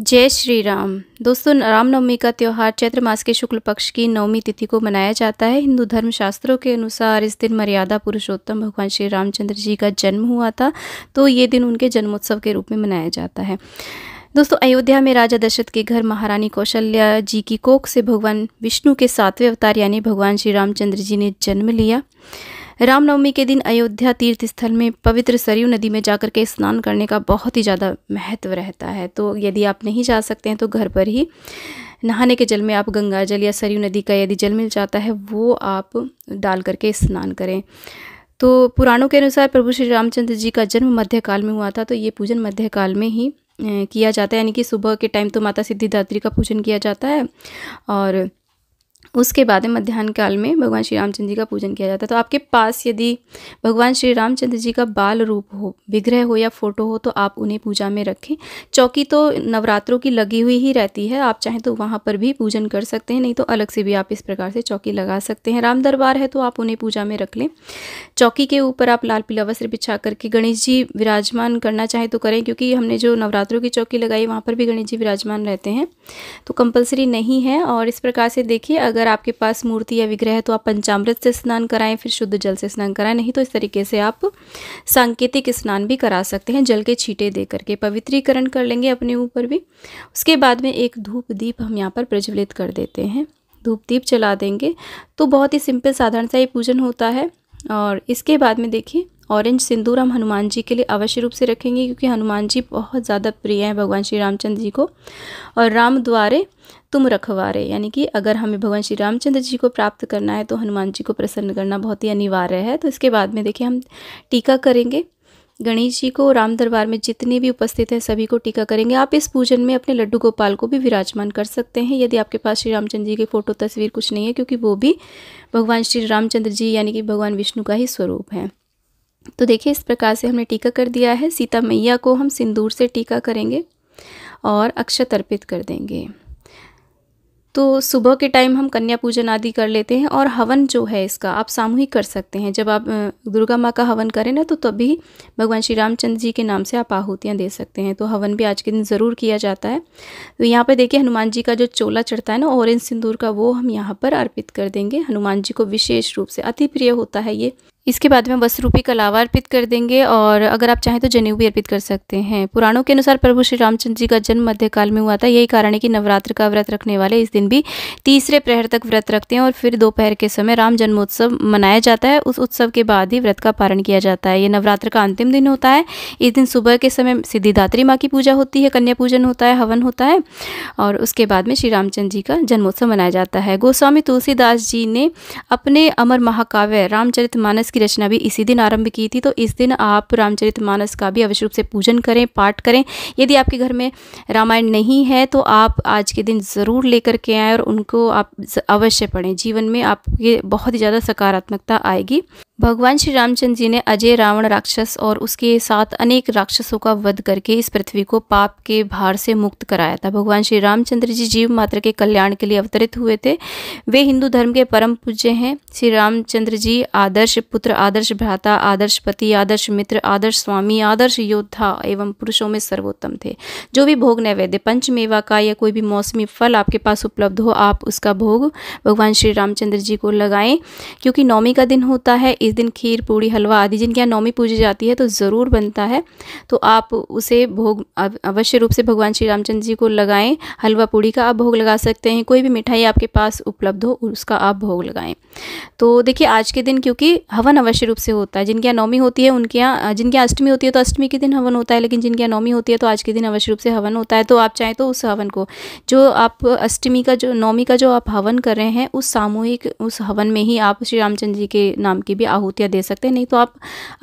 जय श्री राम दोस्तों रामनवमी का त्यौहार चैत्र मास के शुक्ल पक्ष की नवमी तिथि को मनाया जाता है हिंदू धर्म शास्त्रों के अनुसार इस दिन मर्यादा पुरुषोत्तम भगवान श्री रामचंद्र जी का जन्म हुआ था तो ये दिन उनके जन्मोत्सव के रूप में मनाया जाता है दोस्तों अयोध्या में राजा दशरथ के घर महारानी कौशल्या जी की कोख से भगवान विष्णु के सातवें अवतार यानी भगवान श्री रामचंद्र जी ने जन्म लिया रामनवमी के दिन अयोध्या तीर्थ स्थल में पवित्र सरयू नदी में जाकर के स्नान करने का बहुत ही ज़्यादा महत्व रहता है तो यदि आप नहीं जा सकते हैं तो घर पर ही नहाने के जल में आप गंगा जल या सरयू नदी का यदि जल मिल जाता है वो आप डाल करके स्नान करें तो पुराणों के अनुसार प्रभु श्री रामचंद्र जी का जन्म मध्यकाल में हुआ था तो ये पूजन मध्यकाल में ही किया जाता है यानी कि सुबह के टाइम तो माता सिद्धिदात्री का पूजन किया जाता है और उसके बाद मध्यान्ह काल में भगवान श्री रामचंद्र जी का पूजन किया जाता है तो आपके पास यदि भगवान श्री रामचंद्र जी का बाल रूप हो विग्रह हो या फोटो हो तो आप उन्हें पूजा में रखें चौकी तो नवरात्रों की लगी हुई ही रहती है आप चाहें तो वहाँ पर भी पूजन कर सकते हैं नहीं तो अलग से भी आप इस प्रकार से चौकी लगा सकते हैं राम दरबार है तो आप उन्हें पूजा में रख लें चौकी के ऊपर आप लाल पीला वस्त्र बिछा करके गणेश जी विराजमान करना चाहें तो करें क्योंकि हमने जो नवरात्रों की चौकी लगाई वहाँ पर भी गणेश जी विराजमान रहते हैं तो कंपलसरी नहीं है और इस प्रकार से देखिए अगर आपके पास मूर्ति या विग्रह है तो आप पंचामृत से स्नान कराएं फिर शुद्ध जल से स्नान कराएं नहीं तो इस तरीके से आप सांकेतिक स्नान भी करा सकते हैं जल के छीटे दे करके पवित्रीकरण कर लेंगे अपने ऊपर भी उसके बाद में एक धूप दीप हम यहाँ पर प्रज्वलित कर देते हैं धूप दीप चला देंगे तो बहुत ही सिंपल साधारण सा ये पूजन होता है और इसके बाद में देखिए ऑरेंज सिंदूर हम हनुमान जी के लिए अवश्य रूप से रखेंगे क्योंकि हनुमान जी बहुत ज़्यादा प्रिय हैं भगवान श्री रामचंद्र जी को और राम द्वारे तुम रखवारे यानी कि अगर हमें भगवान श्री रामचंद्र जी को प्राप्त करना है तो हनुमान जी को प्रसन्न करना बहुत ही अनिवार्य है तो इसके बाद में देखिए हम टीका करेंगे गणेश जी को राम दरबार में जितने भी उपस्थित हैं सभी को टीका करेंगे आप इस पूजन में अपने लड्डू गोपाल को भी विराजमान कर सकते हैं यदि आपके पास श्री रामचंद्र जी की फ़ोटो तस्वीर कुछ नहीं है क्योंकि वो भी भगवान श्री रामचंद्र जी यानी कि भगवान विष्णु का ही स्वरूप है तो देखिए इस प्रकार से हमने टीका कर दिया है सीता मैया को हम सिंदूर से टीका करेंगे और अक्षत अर्पित कर देंगे तो सुबह के टाइम हम कन्या पूजन आदि कर लेते हैं और हवन जो है इसका आप सामूहिक कर सकते हैं जब आप दुर्गा माँ का हवन करें ना तो तभी भगवान श्री रामचंद्र जी के नाम से आप आहुतियाँ दे सकते हैं तो हवन भी आज के दिन ज़रूर किया जाता है तो यहाँ पर देखिए हनुमान जी का जो चोला चढ़ता है ना ऑरेंज सिंदूर का वो हम यहाँ पर अर्पित कर देंगे हनुमान जी को विशेष रूप से अति प्रिय होता है ये इसके बाद में वस्तु रूपी कलावा अर्पित कर देंगे और अगर आप चाहें तो जनेऊ भी अर्पित कर सकते हैं पुराणों के अनुसार प्रभु श्री रामचंद्र जी का जन्म मध्यकाल में हुआ था यही कारण है कि नवरात्र का व्रत रखने वाले इस दिन भी तीसरे प्रहर तक व्रत रखते हैं और फिर दोपहर के समय राम जन्मोत्सव मनाया जाता है उस उत्सव के बाद ही व्रत का पारण किया जाता है ये नवरात्र का अंतिम दिन होता है इस दिन सुबह के समय सिद्धिदात्री माँ की पूजा होती है कन्या पूजन होता है हवन होता है और उसके बाद में श्री रामचंद्र जी का जन्मोत्सव मनाया जाता है गोस्वामी तुलसीदास जी ने अपने अमर महाकाव्य रामचरित मानस की रचना भी इसी दिन आरंभ की थी तो इस दिन आप रामचरित मानस का भी अवश्य रूप से पूजन करें पाठ करें यदि आपके घर में रामायण नहीं है तो आप आज के दिन ज़रूर लेकर के आएँ और उनको आप अवश्य पढ़ें जीवन में आपके बहुत ही ज़्यादा सकारात्मकता आएगी भगवान श्री रामचंद्र जी ने अजय रावण राक्षस और उसके साथ अनेक राक्षसों का वध करके इस पृथ्वी को पाप के भार से मुक्त कराया था भगवान श्री रामचंद्र जी जीव मात्र के कल्याण के लिए अवतरित हुए थे वे हिंदू धर्म के परम पूज्य हैं श्री रामचंद्र जी आदर्श पुत्र पुत्र आदर्श भ्राता आदर्श पति आदर्श मित्र आदर्श स्वामी आदर्श योद्धा एवं पुरुषों में सर्वोत्तम थे जो भी भोग नैवेद्य पंचमेवा का या कोई भी मौसमी फल आपके पास उपलब्ध हो आप उसका भोग भगवान श्री रामचंद्र जी को लगाएं क्योंकि नौमी का दिन होता है इस दिन खीर पूड़ी हलवा आदि जिनके यहाँ नौमी पूजी जाती है तो ज़रूर बनता है तो आप उसे भोग अवश्य रूप से भगवान श्री रामचंद्र जी को लगाएं हलवा पूड़ी का आप भोग लगा सकते हैं कोई भी मिठाई आपके पास उपलब्ध हो उसका आप भोग लगाएं तो देखिए आज के दिन क्योंकि हवन हवन अवश्य रूप से होता है जिनकी नौमी होती है उनके यहाँ जिनके अष्टमी होती है तो अष्टमी के दिन हवन होता है लेकिन जिनकी नौमी होती है तो आज के दिन अवश्य रूप से हवन होता है तो आप चाहें तो उस हवन को जो आप अष्टमी का जो नौमी का जो आप हवन कर रहे हैं उस सामूहिक उस हवन में ही आप श्री रामचंद्र जी के नाम की भी आहुतियाँ दे सकते हैं नहीं तो आप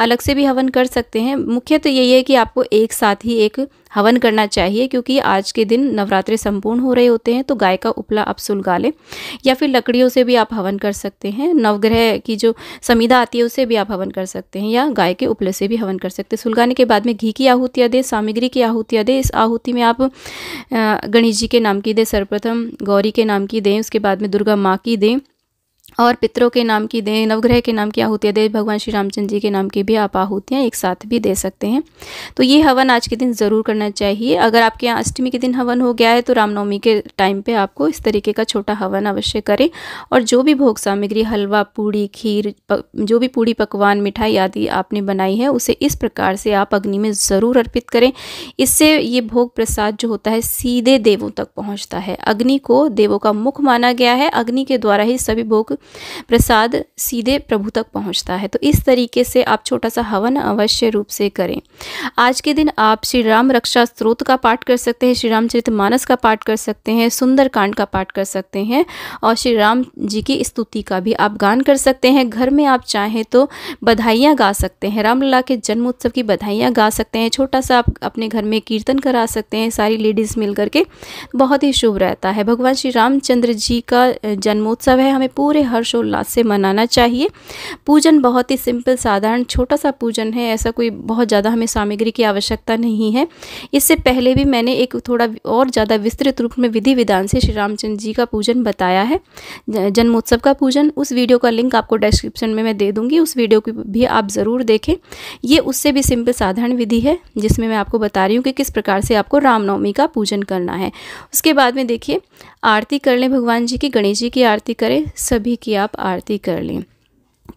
अलग से भी हवन कर सकते हैं मुख्य तो यही है कि आपको एक साथ ही एक हवन करना चाहिए क्योंकि आज के दिन नवरात्रि संपूर्ण हो रहे होते हैं तो गाय का उपला आप सुलगा लें या फिर लकड़ियों से भी आप हवन कर सकते हैं नवग्रह की जो समिधा आती है उससे भी आप हवन कर सकते हैं या गाय के उपले से भी हवन कर सकते हैं सुलगाने के बाद में घी की आहुतियाँ दें सामग्री की आहुतियाँ दें इस आहुति में आप गणेश जी के नाम की दें सर्वप्रथम गौरी के नाम की दें उसके बाद में दुर्गा माँ की दें और पितरों के नाम की दें नवग्रह के नाम की आहुतियाँ दें भगवान श्री रामचंद्र जी के नाम की भी आप आहुतियाँ एक साथ भी दे सकते हैं तो ये हवन आज के दिन ज़रूर करना चाहिए अगर आपके यहाँ अष्टमी के दिन हवन हो गया है तो रामनवमी के टाइम पे आपको इस तरीके का छोटा हवन अवश्य करें और जो भी भोग सामग्री हलवा पूड़ी खीर जो भी पूड़ी पकवान मिठाई आदि आपने बनाई है उसे इस प्रकार से आप अग्नि में ज़रूर अर्पित करें इससे ये भोग प्रसाद जो होता है सीधे देवों तक पहुँचता है अग्नि को देवों का मुख माना गया है अग्नि के द्वारा ही सभी भोग प्रसाद सीधे प्रभु तक पहुंचता है तो इस तरीके से आप छोटा सा हवन अवश्य रूप से करें आज के दिन आप श्री राम रक्षा स्त्रोत का पाठ कर सकते हैं श्री रामचरित मानस का पाठ कर सकते हैं सुंदर कांड का पाठ कर सकते हैं और श्री राम जी की स्तुति का भी आप गान कर सकते हैं घर में आप चाहें तो बधाइयाँ गा सकते हैं रामलला के जन्मोत्सव की बधाइयाँ गा सकते हैं छोटा सा आप अपने घर में कीर्तन करा सकते हैं सारी लेडीज़ मिल करके बहुत ही शुभ रहता है भगवान श्री रामचंद्र जी का जन्मोत्सव है हमें पूरे हर्षोल्लास से मनाना चाहिए पूजन बहुत ही सिंपल साधारण छोटा सा पूजन है ऐसा कोई बहुत ज़्यादा हमें सामग्री की आवश्यकता नहीं है इससे पहले भी मैंने एक थोड़ा और ज़्यादा विस्तृत रूप में विधि विधान से श्री रामचंद्र जी का पूजन बताया है जन्मोत्सव का पूजन उस वीडियो का लिंक आपको डिस्क्रिप्शन में मैं दे दूँगी उस वीडियो की भी आप ज़रूर देखें ये उससे भी सिंपल साधारण विधि है जिसमें मैं आपको बता रही हूँ कि किस प्रकार से आपको रामनवमी का पूजन करना है उसके बाद में देखिए आरती कर लें भगवान जी की गणेश जी की आरती करें सभी की आप आरती कर लें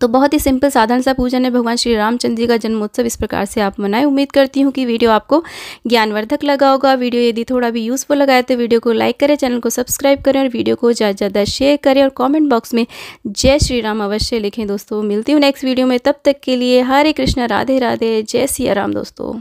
तो बहुत ही सिंपल साधारण सा पूजन है भगवान श्री रामचंद्र जी का जन्मोत्सव इस प्रकार से आप मनाएं उम्मीद करती हूँ कि वीडियो आपको ज्ञानवर्धक लगा होगा वीडियो यदि थोड़ा भी यूज़फुल लगा है तो वीडियो को लाइक करें चैनल को सब्सक्राइब करें और वीडियो को ज़्यादा ज़्यादा शेयर करें और कॉमेंट बॉक्स में जय श्री राम अवश्य लिखें दोस्तों मिलती हूँ नेक्स्ट वीडियो में तब तक के लिए हरे कृष्णा राधे राधे जय सिया राम दोस्तों